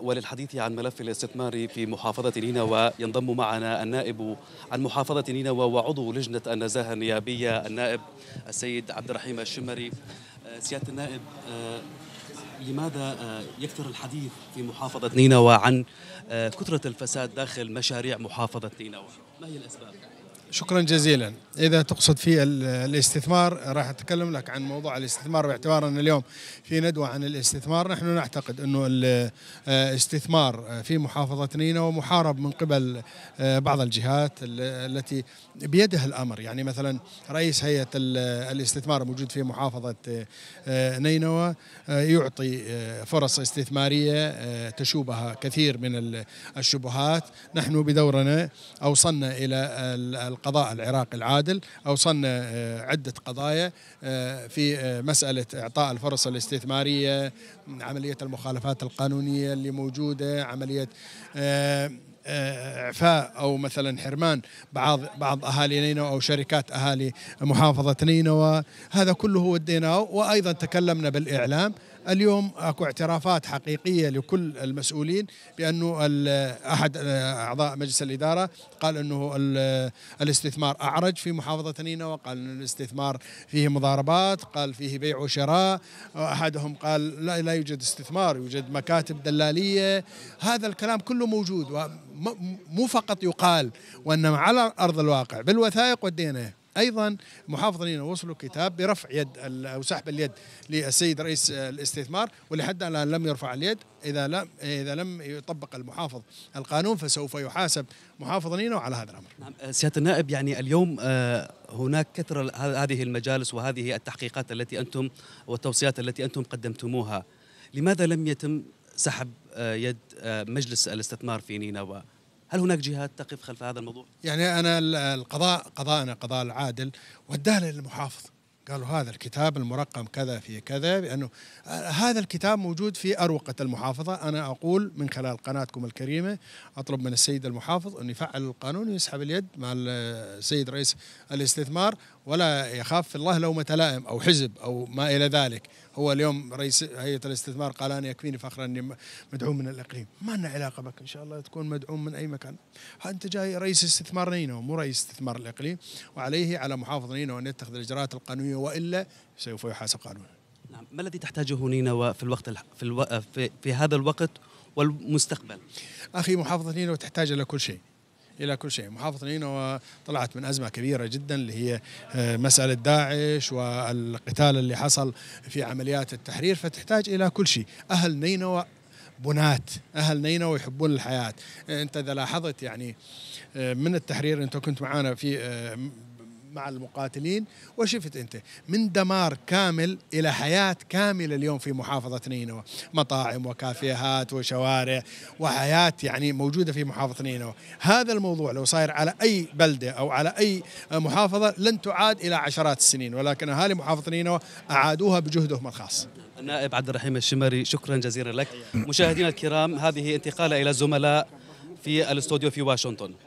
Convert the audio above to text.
وللحديث عن ملف الاستثمار في محافظة نينوى ينضم معنا النائب عن محافظة نينوى وعضو لجنة النزاهة النيابية النائب السيد عبد الرحيم الشمري آه، سيادة النائب آه، لماذا آه، يكثر الحديث في محافظة نينوى عن كثرة الفساد داخل مشاريع محافظة نينوى ما هي الأسباب؟ شكرا جزيلا اذا تقصد في الاستثمار راح اتكلم لك عن موضوع الاستثمار باعتبار ان اليوم في ندوه عن الاستثمار نحن نعتقد انه الاستثمار آه، آه، في محافظه نينوى ومحارب من قبل آه، بعض الجهات التي بيدها الامر يعني مثلا رئيس هيئه الاستثمار الموجود في محافظه نينوى يعطي فرص استثماريه تشوبها كثير من الشبهات نحن بدورنا اوصلنا الى القضاء العراقي العادل أوصلنا آه، عدة قضايا آه، في آه، مسألة إعطاء الفرص الاستثمارية عملية المخالفات القانونية اللي موجودة عملية اعفاء او مثلا حرمان بعض بعض اهالي نينوى او شركات اهالي محافظه نينوى هذا كله وديناه وايضا تكلمنا بالاعلام اليوم اكو اعترافات حقيقيه لكل المسؤولين بانه احد آه، اعضاء مجلس الاداره قال انه الاستثمار اعرج في محافظه نينوى قال ان الاستثمار فيه مضاربات قال فيه بيع وشراء احدهم قال لا لا يوجد استثمار يوجد مكاتب دلاليه هذا الكلام كله موجود مو فقط يقال وانما على ارض الواقع بالوثائق ودينه ايضا محافظ نينوى وصلوا كتاب برفع يد او سحب اليد للسيد رئيس الاستثمار ولحد الان لم يرفع اليد اذا لم اذا لم يطبق المحافظ القانون فسوف يحاسب محافظ نينوى على هذا الامر. نعم آه، سياده النائب يعني اليوم آه، هناك كثره هذه المجالس وهذه التحقيقات التي انتم والتوصيات التي انتم قدمتموها لماذا لم يتم سحب آه، يد مجلس الاستثمار في نينوى؟ هل هناك جهات تقف خلف هذا الموضوع؟ يعني أنا القضاء قضاءنا قضاء العادل وداه للمحافظ قالوا هذا الكتاب المرقم كذا في كذا بأنه آه، هذا الكتاب موجود في أروقة المحافظة أنا أقول من خلال قناتكم الكريمة أطلب من السيد المحافظ أن يفعل القانون ويسحب اليد مع السيد رئيس الاستثمار ولا يخاف الله لومة لائم أو حزب أو ما إلى ذلك هو اليوم رئيس هيئة الاستثمار قال أنا يكفيني فخرا أني مدعوم من الإقليم ما لنا علاقة بك إن شاء الله تكون مدعوم من أي مكان أنت جاي رئيس استثمار نينو مو رئيس استثمار الإقليم وعليه على محافظ نينو أن يتخذ الإجراءات القانونية وإلا سوف يحاسب قانونا نعم ما الذي تحتاجه نينوى في الوقت في, الو... في, في هذا الوقت والمستقبل؟ أخي محافظة نينو تحتاج إلى كل شيء الى كل شيء، محافظه نينوى طلعت من ازمه كبيره جدا اللي هي آه، مساله داعش والقتال اللي حصل في عمليات التحرير فتحتاج الى كل شيء، اهل نينوى بنات اهل نينوى يحبون الحياه آه، انت اذا لاحظت يعني آه، من التحرير انت كنت معانا في مع المقاتلين وشفت انت من دمار كامل الى حياه كامله اليوم في محافظه نينوى مطاعم وكافيهات وشوارع وحياه يعني موجوده في محافظه نينوى هذا الموضوع لو صاير على اي بلده او على اي محافظه لن تعاد الى عشرات السنين ولكن اهالي محافظه نينوى اعادوها بجهدهم الخاص النائب عبد الرحيم الشمري شكرا جزيلا لك مشاهدينا الكرام هذه انتقاله الى زملاء في الاستوديو في واشنطن